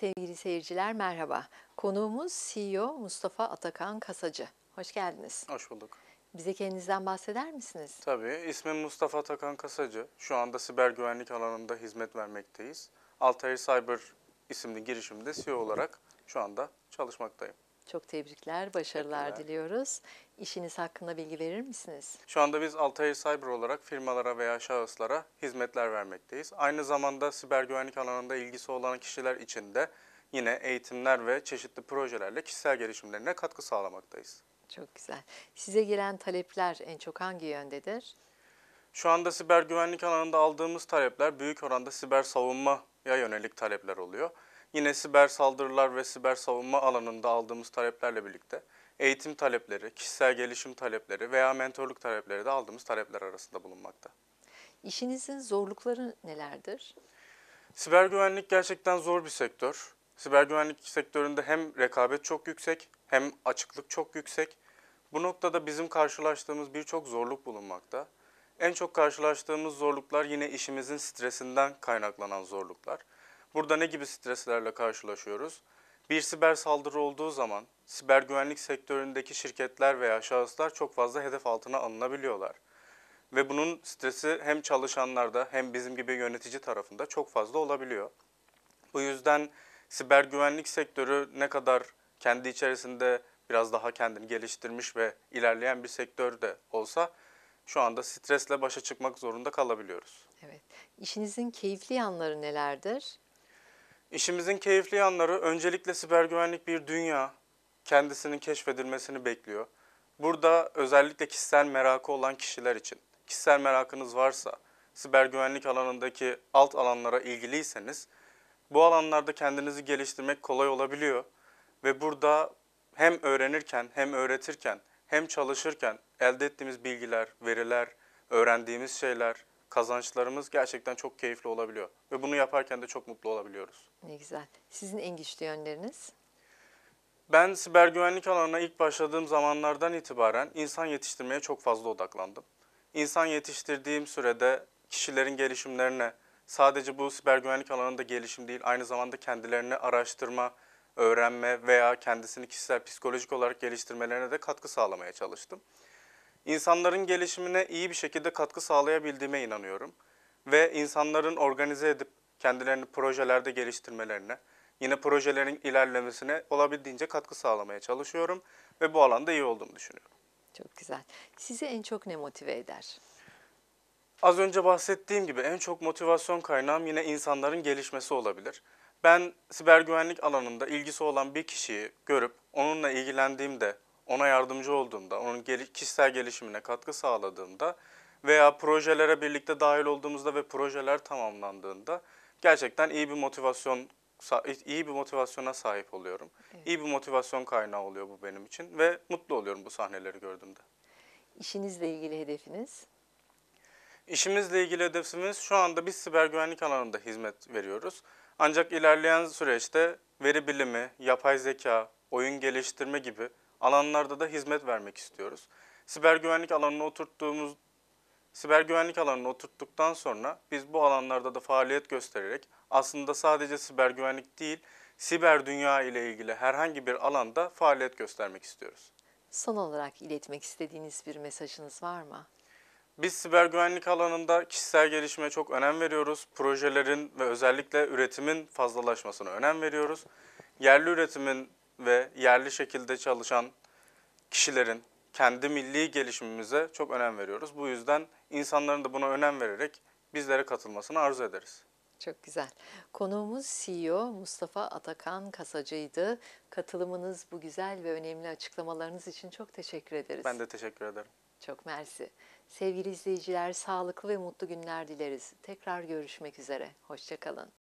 Sevgili seyirciler merhaba. Konuğumuz CEO Mustafa Atakan Kasacı. Hoş geldiniz. Hoş bulduk. Bize kendinizden bahseder misiniz? Tabii. İsmim Mustafa Atakan Kasacı. Şu anda siber güvenlik alanında hizmet vermekteyiz. Altair Cyber isimli girişimde CEO olarak şu anda çalışmaktayım. Çok tebrikler, başarılar Tebrikler. diliyoruz işiniz hakkında bilgi verir misiniz? Şu anda biz Altair Cyber olarak firmalara veya şahıslara hizmetler vermekteyiz. Aynı zamanda siber güvenlik alanında ilgisi olan kişiler için de yine eğitimler ve çeşitli projelerle kişisel gelişimlerine katkı sağlamaktayız. Çok güzel. Size gelen talepler en çok hangi yöndedir? Şu anda siber güvenlik alanında aldığımız talepler büyük oranda siber savunmaya yönelik talepler oluyor. Yine siber saldırılar ve siber savunma alanında aldığımız taleplerle birlikte eğitim talepleri, kişisel gelişim talepleri veya mentorluk talepleri de aldığımız talepler arasında bulunmakta. İşinizin zorlukları nelerdir? Siber güvenlik gerçekten zor bir sektör. Siber güvenlik sektöründe hem rekabet çok yüksek hem açıklık çok yüksek. Bu noktada bizim karşılaştığımız birçok zorluk bulunmakta. En çok karşılaştığımız zorluklar yine işimizin stresinden kaynaklanan zorluklar. Burada ne gibi streslerle karşılaşıyoruz? Bir siber saldırı olduğu zaman siber güvenlik sektöründeki şirketler veya şahıslar çok fazla hedef altına alınabiliyorlar. Ve bunun stresi hem çalışanlarda hem bizim gibi yönetici tarafında çok fazla olabiliyor. Bu yüzden siber güvenlik sektörü ne kadar kendi içerisinde biraz daha kendini geliştirmiş ve ilerleyen bir sektör de olsa şu anda stresle başa çıkmak zorunda kalabiliyoruz. Evet. İşinizin keyifli yanları nelerdir? İşimizin keyifli yanları öncelikle siber güvenlik bir dünya kendisinin keşfedilmesini bekliyor. Burada özellikle kişisel merakı olan kişiler için, kişisel merakınız varsa, siber güvenlik alanındaki alt alanlara ilgiliyseniz bu alanlarda kendinizi geliştirmek kolay olabiliyor ve burada hem öğrenirken hem öğretirken hem çalışırken elde ettiğimiz bilgiler, veriler, öğrendiğimiz şeyler kazançlarımız gerçekten çok keyifli olabiliyor. Ve bunu yaparken de çok mutlu olabiliyoruz. Ne güzel. Sizin en güçlü yönleriniz? Ben siber güvenlik alanına ilk başladığım zamanlardan itibaren insan yetiştirmeye çok fazla odaklandım. İnsan yetiştirdiğim sürede kişilerin gelişimlerine, sadece bu siber güvenlik alanında gelişim değil, aynı zamanda kendilerini araştırma, öğrenme veya kendisini kişisel psikolojik olarak geliştirmelerine de katkı sağlamaya çalıştım. İnsanların gelişimine iyi bir şekilde katkı sağlayabildiğime inanıyorum. Ve insanların organize edip kendilerini projelerde geliştirmelerine, yine projelerin ilerlemesine olabildiğince katkı sağlamaya çalışıyorum ve bu alanda iyi olduğumu düşünüyorum. Çok güzel. Sizi en çok ne motive eder? Az önce bahsettiğim gibi en çok motivasyon kaynağım yine insanların gelişmesi olabilir. Ben siber güvenlik alanında ilgisi olan bir kişiyi görüp onunla ilgilendiğimde ona yardımcı olduğumda, onun kişisel gelişimine katkı sağladığımda veya projelere birlikte dahil olduğumuzda ve projeler tamamlandığında gerçekten iyi bir motivasyon iyi bir motivasyona sahip oluyorum. Evet. İyi bir motivasyon kaynağı oluyor bu benim için ve mutlu oluyorum bu sahneleri gördüğümde. İşinizle ilgili hedefiniz? İşimizle ilgili hedefimiz şu anda biz siber güvenlik alanında hizmet veriyoruz. Ancak ilerleyen süreçte veri bilimi, yapay zeka, oyun geliştirme gibi alanlarda da hizmet vermek istiyoruz. Siber güvenlik alanına oturttuğumuz siber güvenlik alanına oturttuktan sonra biz bu alanlarda da faaliyet göstererek aslında sadece siber güvenlik değil, siber dünya ile ilgili herhangi bir alanda faaliyet göstermek istiyoruz. Son olarak iletmek istediğiniz bir mesajınız var mı? Biz siber güvenlik alanında kişisel gelişime çok önem veriyoruz. Projelerin ve özellikle üretimin fazlalaşmasına önem veriyoruz. Yerli üretimin ve yerli şekilde çalışan kişilerin kendi milli gelişimimize çok önem veriyoruz. Bu yüzden insanların da buna önem vererek bizlere katılmasını arzu ederiz. Çok güzel. Konuğumuz CEO Mustafa Atakan Kasacı'ydı. Katılımınız, bu güzel ve önemli açıklamalarınız için çok teşekkür ederiz. Ben de teşekkür ederim. Çok mersi. Sevgili izleyiciler, sağlıklı ve mutlu günler dileriz. Tekrar görüşmek üzere. Hoşçakalın.